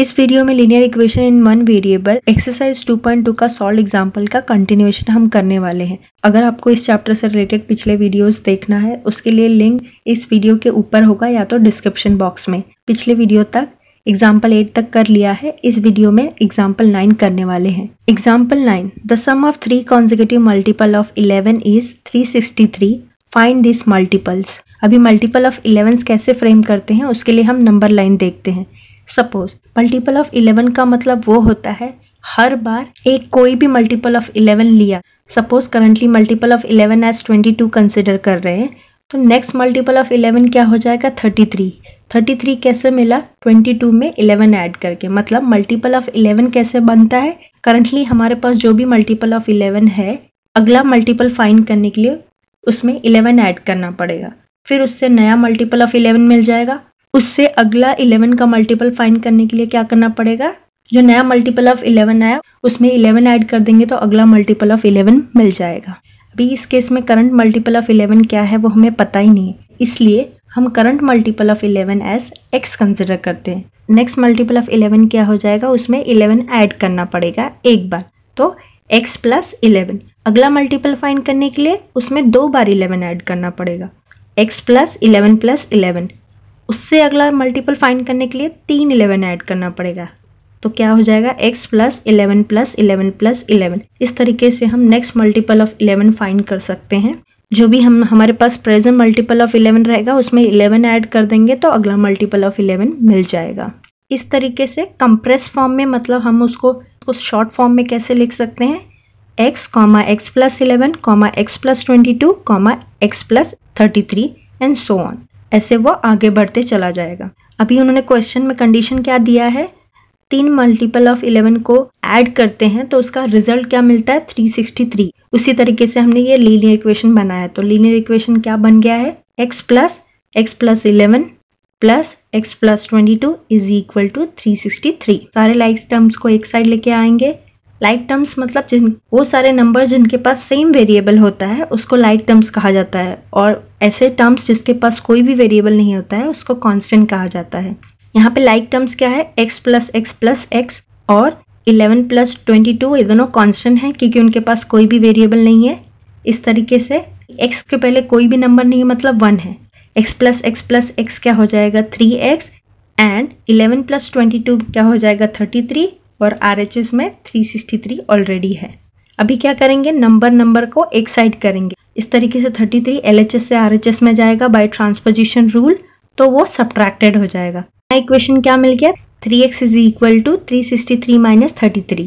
इस वीडियो में linear equation in one variable exercise 2.2 का सॉल्व एग्जांपल का कंटिन्यूएशन हम करने वाले हैं अगर आपको इस चैप्टर से रिलेटेड पिछले वीडियोस देखना है उसके लिए लिंक इस वीडियो के ऊपर होगा या तो डिस्क्रिप्शन बॉक्स में पिछले वीडियो तक एग्जाम्पल एट तक कर लिया है इस वीडियो में एग्जाम्पल नाइन करने वाले हैं example nine the sum of three consecutive multiple of eleven is three sixty three find this multiples अभी मल्टीपल ऑफ इलेवन कैसे फ्रेम करते हैं उसके लिए हम नंबर लाइन देखते हैं सपोज मल्टीपल ऑफ इलेवन का मतलब वो होता है हर बार एक कोई भी मल्टीपल ऑफ इलेवन लिया suppose currently multiple of eleven as twenty two consider कर रहे हैं तो नेक्स्ट मल्टीपल ऑफ इलेवन क्या हो जाएगा थर्टी थ्री थर्टी थ्री कैसे मिला ट्वेंटी टू में इलेवन ऐड करके मतलब मल्टीपल ऑफ इलेवन कैसे बनता है करंटली हमारे पास जो भी मल्टीपल ऑफ इलेवन है अगला मल्टीपल फाइंड करने के लिए उसमें इलेवन ऐड करना पड़ेगा फिर उससे नया मल्टीपल ऑफ इलेवन मिल जाएगा उससे अगला इलेवन का मल्टीपल फाइंड करने के लिए क्या करना पड़ेगा जो नया मल्टीपल ऑफ इलेवन आया उसमें इलेवन ऐड कर देंगे तो अगला मल्टीपल ऑफ इलेवन मिल जाएगा अभी इस केस में करंट मल्टीपल ऑफ इलेवन क्या है वो हमें पता ही नहीं है इसलिए हम current multiple of eleven as x consider करते हैं नेक्स्ट मल्टीपल ऑफ इलेवन क्या हो जाएगा उसमें इलेवन ऐड करना पड़ेगा एक बार तो एक्स प्लस इलेवन अगला मल्टीपल फाइंड करने के लिए उसमें दो बार इलेवन ऐड करना पड़ेगा x plus eleven plus eleven उससे अगला मल्टीपल फाइंड करने के लिए तीन इलेवन ऐड करना पड़ेगा तो क्या हो जाएगा x plus eleven plus eleven plus eleven इस तरीके से हम next multiple of eleven find कर सकते हैं जो भी हम हमारे पास प्रेजेंट मल्टीपल ऑफ इलेवन रहेगा उसमें इलेवन ऐड कर देंगे तो अगला मल्टीपल ऑफ इलेवन मिल जाएगा इस तरीके से कंप्रेस फॉर्म में मतलब हम उसको उस शॉर्ट फॉर्म में कैसे लिख सकते हैं x comma x plus eleven comma x plus twenty two comma x plus thirty three and so on ऐसे वो आगे बढ़ते चला जाएगा अभी उन्होंने क्वेश्चन में कंडीशन क्या दिया है तीन मल्टीपल ऑफ इलेवन को ऐड करते हैं तो उसका रिजल्ट क्या मिलता है 363 उसी तरीके से हमने ये लीनियर इक्वेशन बनाया तो लीनियर इक्वेशन क्या बन गया है x plus x plus eleven plus x plus twenty two is equal to three sixty three सारे लाइक्स टर्म्स को एक साइड लेके आएंगे लाइक टर्म्स मतलब जिन वो सारे नंबर जिनके पास सेम वेरिएबल होता है उसको लाइक टर्म्स कहा जाता है और ऐसे टर्म्स जिसके पास कोई भी वेरिएबल नहीं होता है उसको कॉन्स्टेंट कहा जाता है यहाँ पे लाइक टर्म्स क्या है x plus x plus x और इलेवन प्लस ट्वेंटी टू ये दोनों कॉन्स्टेंट हैं क्योंकि उनके पास कोई भी वेरिएबल नहीं है इस तरीके से एक्स के पहले कोई भी नंबर नहीं है मतलब वन है x plus x plus x क्या हो जाएगा three x and eleven plus twenty two क्या हो जाएगा थर्टी थ्री और आर एच एस में थ्री सिक्सटी थ्री ऑलरेडी है अभी क्या करेंगे नंबर नंबर को एक साइड करेंगे इस तरीके से thirty three L H S से आर एच एस में जाएगा बाई ट्रांसपोजिशन रूल तो वो सब्ट्रैक्टेड हो जाएगा इक्वेशन क्या मिल गया three x is equal to three sixty three minus thirty three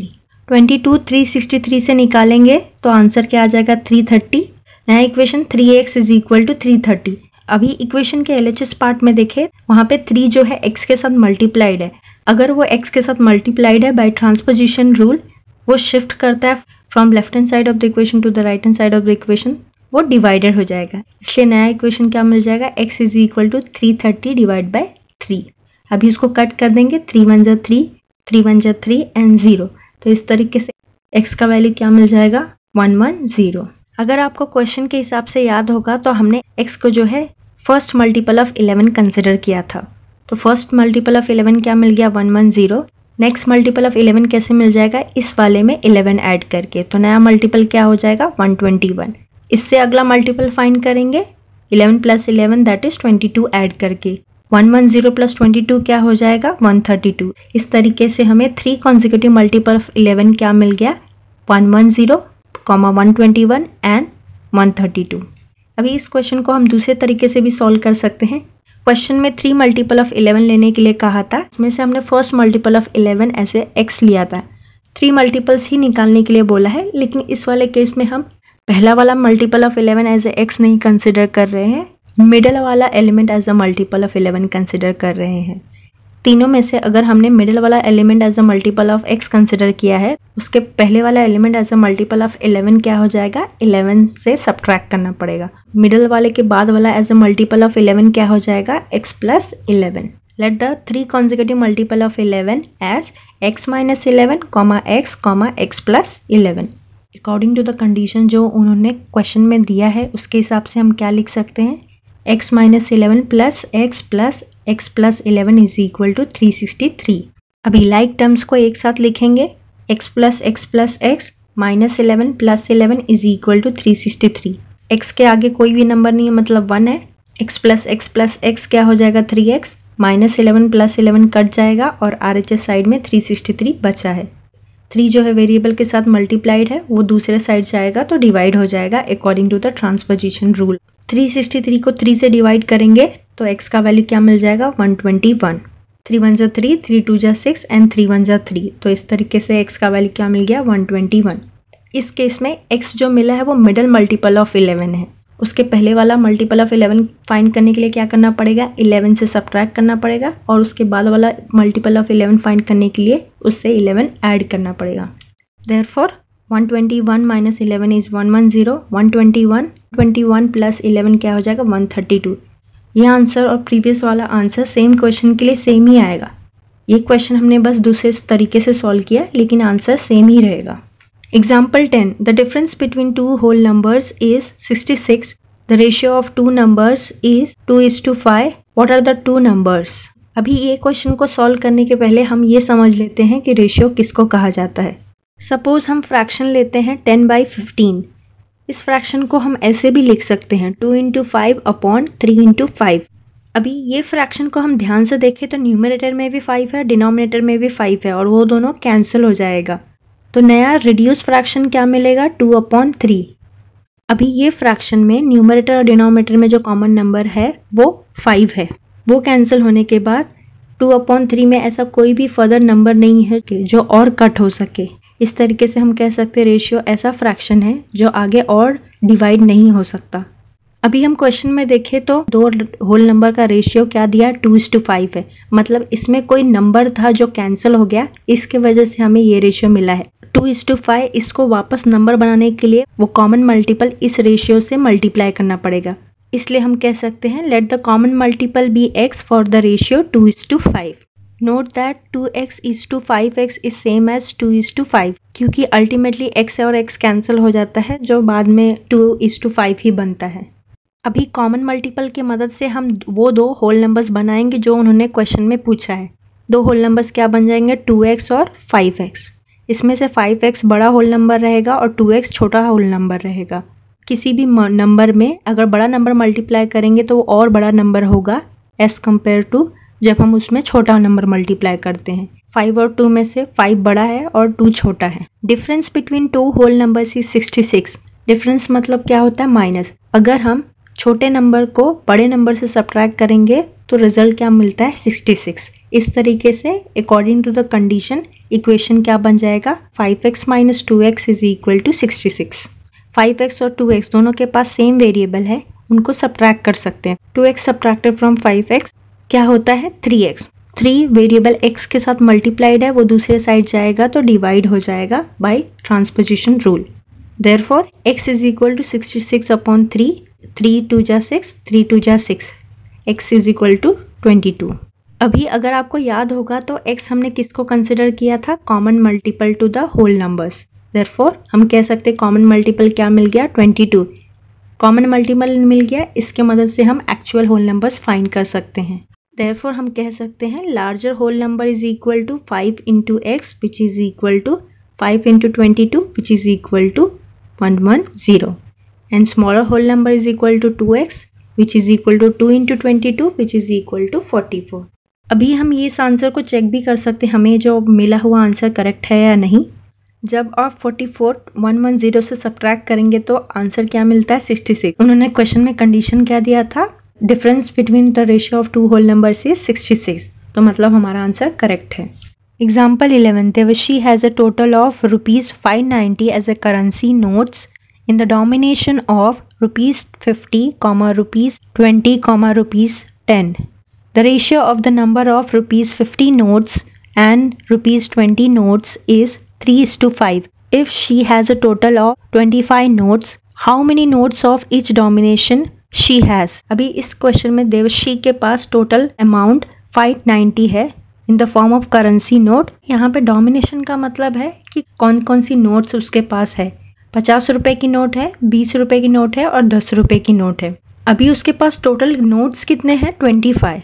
twenty two three sixty three से निकालेंगे तो आंसर क्या आ जाएगा थ्री थर्टी नया equation three x is equal to three thirty अभी इक्वेशन के एल एच एस पार्ट में देखें वहाँ पे थ्री जो है एक्स के साथ मल्टीप्लाइड है अगर वो एक्स के साथ मल्टीप्लाइड है बाई ट्रांसपोजिशन रूल वो शिफ्ट करता है from left hand side of the equation to the right hand side of the equation वो डिवाइडेड हो जाएगा इसलिए नया इक्वेशन क्या मिल जाएगा x is equal to three thirty divide by three अभी इसको कट कर देंगे थ्री वन जा थ्री थ्री वन जा थ्री एंड ज़ीरो तो इस तरीके से एक्स का वैल्यू क्या मिल जाएगा वन वन ज़ीरो अगर आपको क्वेश्चन के हिसाब से याद होगा तो हमने एक्स को जो है first multiple of eleven consider किया था तो फर्स्ट मल्टीपल ऑफ इलेवन क्या मिल गया one one zero next multiple of eleven कैसे मिल जाएगा इस वाले में इलेवन ऐड करके तो नया मल्टीपल क्या हो जाएगा वन ट्वेंटी वन इससे अगला मल्टीपल फाइन करेंगे eleven plus eleven that is twenty two add करके one one zero plus twenty two क्या हो जाएगा वन थर्टी टू इस तरीके से हमें three consecutive multiple of eleven क्या मिल गया one one zero comma one twenty one and one thirty two अभी इस क्वेश्चन को हम दूसरे तरीके से भी सॉल्व कर सकते हैं क्वेश्चन में थ्री मल्टीपल ऑफ इलेवन लेने के लिए कहा था इसमें से हमने फर्स्ट मल्टीपल ऑफ इलेवन ऐसे एक्स लिया था थ्री मल्टीपल्स ही निकालने के लिए बोला है लेकिन इस वाले केस में हम पहला वाला multiple of eleven as a x नहीं कंसिडर कर रहे हैं मिडल वाला element as a multiple of eleven consider कर रहे हैं तीनों में से अगर हमने मिडिल वाला element as a multiple of x consider किया है उसके पहले वाला element as a multiple of eleven क्या हो जाएगा इलेवन से सब्ट्रैक्ट करना पड़ेगा मिडिल वाले के बाद वाला as a multiple of eleven क्या हो जाएगा x plus eleven let the three consecutive multiple of eleven as x minus eleven comma x comma x plus eleven according to the condition जो उन्होंने क्वेश्चन में दिया है उसके हिसाब से हम क्या लिख सकते हैं x minus eleven plus x plus x plus eleven is equal to three sixty three अभी लाइक टर्म्स को एक साथ लिखेंगे x plus x plus x minus eleven plus eleven is equal to three sixty three x के आगे कोई भी number नहीं है मतलब वन है x plus x plus x क्या हो जाएगा three x minus eleven plus eleven cut जाएगा और आर एच एस साइड में थ्री सिक्सटी थ्री बचा है थ्री जो है वेरिएबल के साथ मल्टीप्लाइड है वो दूसरे साइड जाएगा तो डिवाइड हो जाएगा according to the transposition rule three sixty three को थ्री से डिवाइड करेंगे तो एक्स का वैल्यू क्या मिल जाएगा one twenty one three one जै थ्री थ्री टू जै सिक्स एंड थ्री वन जै थ्री तो इस तरीके से एक्स का वैल्यू क्या मिल गया वन ट्वेंटी वन इस केस में एक्स जो मिला है वो मिडल मल्टीपल ऑफ इलेवन है उसके पहले वाला मल्टीपल ऑफ इलेवन फाइंड करने के लिए क्या करना पड़ेगा इलेवन से सब्ट्रैक्ट करना पड़ेगा और उसके बाद वाला मल्टीपल ऑफ इलेवन फाइंड करने के लिए उससे इलेवन ऐड करना पड़ेगा therefore one twenty one minus eleven is one one zero one twenty one twenty one plus eleven क्या हो जाएगा वन थर्टी टू ये आंसर और प्रीवियस वाला आंसर सेम क्वेश्चन के लिए सेम ही आएगा ये क्वेश्चन हमने बस दूसरे तरीके से सॉल्व किया लेकिन आंसर सेम ही रहेगा example ten the difference between two whole numbers is sixty six the ratio of two numbers is two is to five what are the two numbers अभी ये क्वेश्चन को सॉल्व करने के पहले हम ये समझ लेते हैं कि रेशियो किसको कहा जाता है सपोज हम फ्रैक्शन लेते हैं टेन बाई फिफ्टीन इस फ्रैक्शन को हम ऐसे भी लिख सकते हैं two into five upon three into five अभी ये फ्रैक्शन को हम ध्यान से देखें तो न्यूमरेटर में भी फाइव है डिनोमिनेटर में भी फाइव है और वो दोनों कैंसिल हो जाएगा तो नया रिड्यूस फ्रैक्शन क्या मिलेगा टू अपॉन थ्री अभी ये फ्रैक्शन में न्यूमरेटर और डिनोमिनेटर में जो कॉमन नंबर है वो फाइव है वो कैंसिल होने के बाद टू अपॉन थ्री में ऐसा कोई भी फर्दर नंबर नहीं है कि जो और कट हो सके इस तरीके से हम कह सकते रेशियो ऐसा फ्रैक्शन है जो आगे और डिवाइड नहीं हो सकता अभी हम क्वेश्चन में देखें तो दो होल नंबर का रेशियो क्या दिया टू इस टू फाइव है मतलब इसमें कोई नंबर था जो कैंसिल हो गया इसके वजह से हमें ये रेशियो मिला है टू इज टू फाइव इसको वापस नंबर बनाने के लिए वो कॉमन मल्टीपल इस रेशियो से मल्टीप्लाई करना पड़ेगा इसलिए हम कह सकते हैं let the common multiple be x for the ratio two is to five note that two x is to five x is same as two is to five क्योंकि अल्टीमेटली एक्स और x cancel हो जाता है जो बाद में two is to five ही बनता है अभी कॉमन मल्टीपल की मदद से हम वो दो होल नंबर्स बनाएंगे जो उन्होंने क्वेश्चन में पूछा है दो होल नंबर्स क्या बन जाएंगे टू एक्स और फाइव एक्स इसमें से फाइव एक्स बड़ा होल नंबर रहेगा और टू एक्स छोटा होल नंबर रहेगा किसी भी नंबर में अगर बड़ा नंबर मल्टीप्लाई करेंगे तो वो और बड़ा नंबर होगा एज़ कम्पेयर टू जब हम उसमें छोटा नंबर मल्टीप्लाई करते हैं फाइव और टू में से फाइव बड़ा है और टू छोटा है difference between two whole number is sixty six difference मतलब क्या होता है माइनस अगर हम छोटे नंबर को बड़े नंबर से सब्ट्रैक्ट करेंगे तो रिजल्ट क्या मिलता है सिक्सटी सिक्स इस तरीके से according to the condition equation क्या बन जाएगा five x minus two x is equal to sixty six five x और टू एक्स दोनों के पास सेम वेरिएबल है उनको सब्ट्रैक्ट कर सकते हैं two x subtracted from five x क्या होता है three x three variable x के साथ मल्टीप्लाइड है वो दूसरे साइड जाएगा तो डिवाइड हो जाएगा by transposition rule therefore x is equal to sixty six upon three three two जा सिक्स थ्री टू जा six x is equal to twenty two अभी अगर आपको याद होगा तो x हमने किसको कंसिडर किया था common multiple to the whole numbers therefore हम कह सकते कॉमन मल्टीपल क्या मिल गया ट्वेंटी टू कॉमन मल्टीपल मिल गया इसके मदद से हम एक्चुअल होल नंबर्स फाइंड कर सकते हैं देयरफॉर हम कह सकते हैं larger whole number is equal to five into x which is equal to five into twenty two which is equal to one one zero and smaller whole number is equal to two x which is equal to two into twenty two which is equal to forty four अभी हम इस answer को check भी कर सकते हैं हमें जो मिला हुआ आंसर करेक्ट है या नहीं जब आप forty four one one zero से सब्ट्रैक्ट करेंगे तो आंसर क्या मिलता है सिक्सटी सिक्स उन्होंने क्वेश्चन में कंडीशन क्या दिया था difference between the ratio of two whole numbers is sixty six तो मतलब हमारा आंसर करेक्ट है example eleven Devshi has a total of rupees five ninety as a currency notes in the domination of rupees fifty comma rupees twenty comma rupees ten the ratio of the number of rupees fifty notes and rupees twenty notes is three is to five if she has a total of twenty five notes how many notes of each domination she has अभी इस question में देवशी के पास total amount five ninety है in the form of currency note यहाँ पे domination का मतलब है कि कौन कौन सी नोट्स उसके पास है पचास रुपये की नोट है बीस रुपये की नोट है और दस रुपये की नोट है अभी उसके पास टोटल नोट्स कितने हैं ट्वेंटी फाइव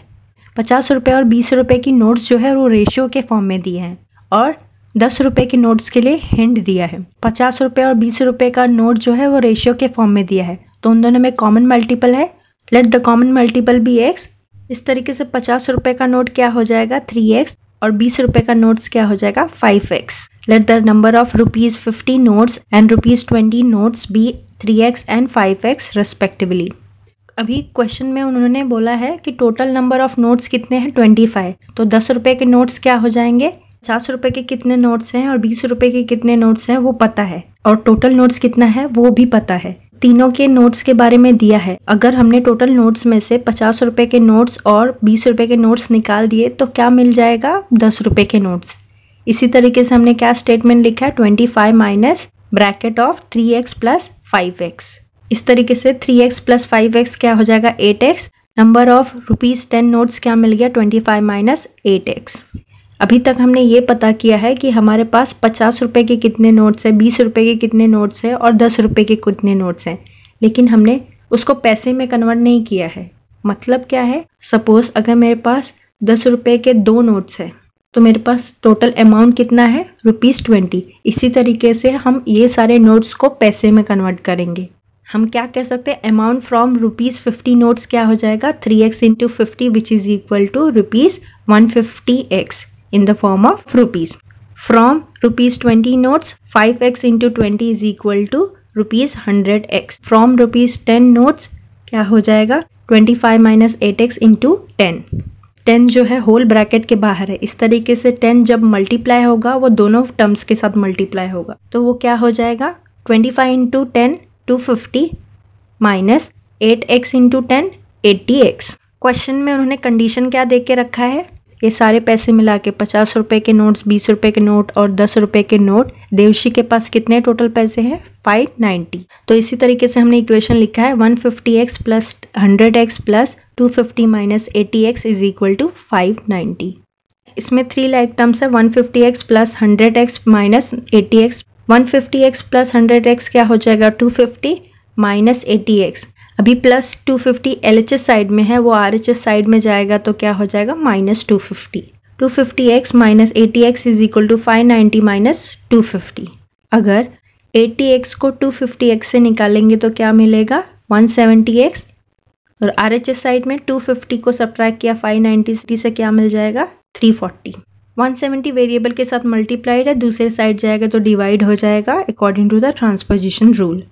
पचास रुपये और बीस रुपये की नोट्स जो है वो रेशियो के फॉर्म में दिए हैं और दस रुपये के नोट्स के लिए हिंड दिया है पचास रुपये और बीस रुपये का नोट जो है वो रेशियो के फॉर्म में दिया है तो उन दोनों में कॉमन मल्टीपल है let the common multiple be x इस तरीके से पचास रुपये का नोट क्या हो जाएगा थ्री एक्स और बीस रुपये का नोट्स क्या हो जाएगा five x let the number of rupees fifty notes and rupees twenty notes be three x and five x respectively अभी क्वेश्चन में उन्होंने बोला है कि टोटल नंबर ऑफ नोट्स कितने हैं ट्वेंटी फाइव तो दस रुपये के नोट्स क्या हो जाएंगे पचास रुपये के कितने नोट्स हैं और बीस रुपये के कितने नोट्स हैं वो पता है और टोटल नोट्स कितना है वो भी पता है तीनों के नोट्स के बारे में दिया है अगर हमने टोटल नोट्स में से पचास रुपये के नोट्स और बीस रुपये के नोट्स निकाल दिए तो क्या मिल जाएगा दस रुपये के नोट्स इसी तरीके से हमने क्या स्टेटमेंट लिखा है twenty five minus bracket of three x plus five x इस तरीके से three x plus five x क्या हो जाएगा eight x number of rupees ten notes क्या मिल गया twenty five minus eight x अभी तक हमने ये पता किया है कि हमारे पास पचास रुपये के कितने नोट्स हैं बीस रुपये के कितने नोट्स हैं और दस रुपये के कितने नोट्स हैं लेकिन हमने उसको पैसे में कन्वर्ट नहीं किया है मतलब क्या है सपोज़ अगर मेरे पास दस रुपये के दो नोट्स हैं तो मेरे पास टोटल अमाउंट कितना है रुपीज़ ट्वेंटी इसी तरीके से हम ये सारे नोट्स को पैसे में कन्वर्ट करेंगे हम क्या कह सकते हैं amount from rupees fifty notes क्या हो जाएगा three x into fifty which is equal to rupees one fifty x in the form of rupees. From rupees 20 notes, 5x into 20 is equal to rupees 100x. From rupees 10 notes, क्या हो जाएगा 25 five minus eight x into ten ten जो है whole bracket के बाहर है इस तरीके से टेन जब मल्टीप्लाई होगा वो दोनों टर्म्स के साथ मल्टीप्लाई होगा तो वो क्या हो जाएगा twenty five into ten two fifty minus eight x into ten eighty x question में उन्होंने कंडीशन क्या दे के रखा है ये सारे पैसे मिला के पचास रुपये के नोट्स बीस रुपये के नोट और दस रुपये के नोट देवशी के पास कितने टोटल पैसे हैं फाइव नाइन्टी तो इसी तरीके से हमने इक्वेशन लिखा है one fifty x plus hundred x plus two fifty minus eighty x is equal to five ninety इसमें थ्री लाइक टर्म्स है one fifty x plus hundred x minus eighty x one fifty x plus hundred x क्या हो जाएगा two fifty minus eighty x अभी plus two fifty L H S side में है वो are H S side में जाएगा तो क्या हो जाएगा minus two fifty two fifty x minus eighty x is equal to five ninety minus two fifty अगर एटी एक्स को टू फिफ्टी एक्स से निकालेंगे तो क्या मिलेगा वन सेवेंटी एक्स और आर एच एस साइड में टू फिफ्टी को सब्ट्रैक्ट किया फाइव नाइन्टी से क्या मिल जाएगा three forty one seventy variable के साथ मल्टीप्लाइड है दूसरे साइड जाएगा तो डिवाइड हो जाएगा according to the transposition rule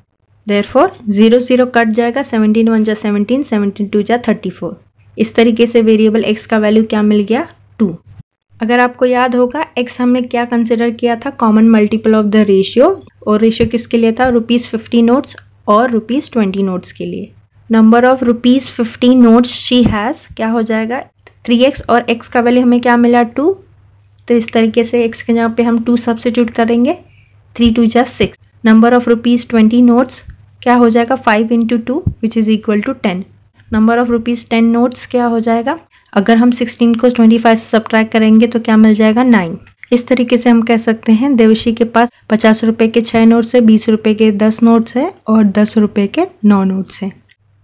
there four zero zero cut जाएगा सेवनटीन वन जा सेवनटीन सेवनटीन टू जा थर्टी फोर इस तरीके से वेरिएबल एक्स का वैल्यू क्या मिल गया टू अगर आपको याद होगा एक्स हमने क्या कंसिडर किया था common multiple of the ratio और रेशियो किसके लिए था रुपीज़ फिफ्टी नोट्स और रुपीज़ ट्वेंटी नोट्स के लिए number of rupees fifty notes she has क्या हो जाएगा थ्री एक्स और एक्स का वैल्यू हमें क्या मिला टू तो इस तरीके से एक्स के यहाँ पे हम टू सब्सिट्यूट करेंगे थ्री टू जा six number of rupees twenty notes क्या हो जाएगा five into two which is equal to ten number of rupees ten notes क्या हो जाएगा अगर हम सिक्सटीन को ट्वेंटी फाइव से सब्ट्रैक करेंगे तो क्या मिल जाएगा नाइन इस तरीके से हम कह सकते हैं देवशी के पास पचास रुपये के छः नोट्स है बीस रुपये के दस नोट्स है और दस रुपये के नौ नोट्स हैं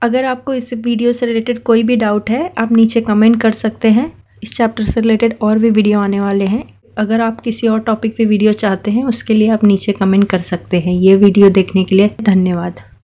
अगर आपको इस वीडियो से रिलेटेड कोई भी डाउट है आप नीचे कमेंट कर सकते हैं इस चैप्टर से रिलेटेड और भी वीडियो आने वाले हैं अगर आप किसी और टॉपिक पे वीडियो चाहते हैं उसके लिए आप नीचे कमेंट कर सकते हैं ये वीडियो देखने के लिए धन्यवाद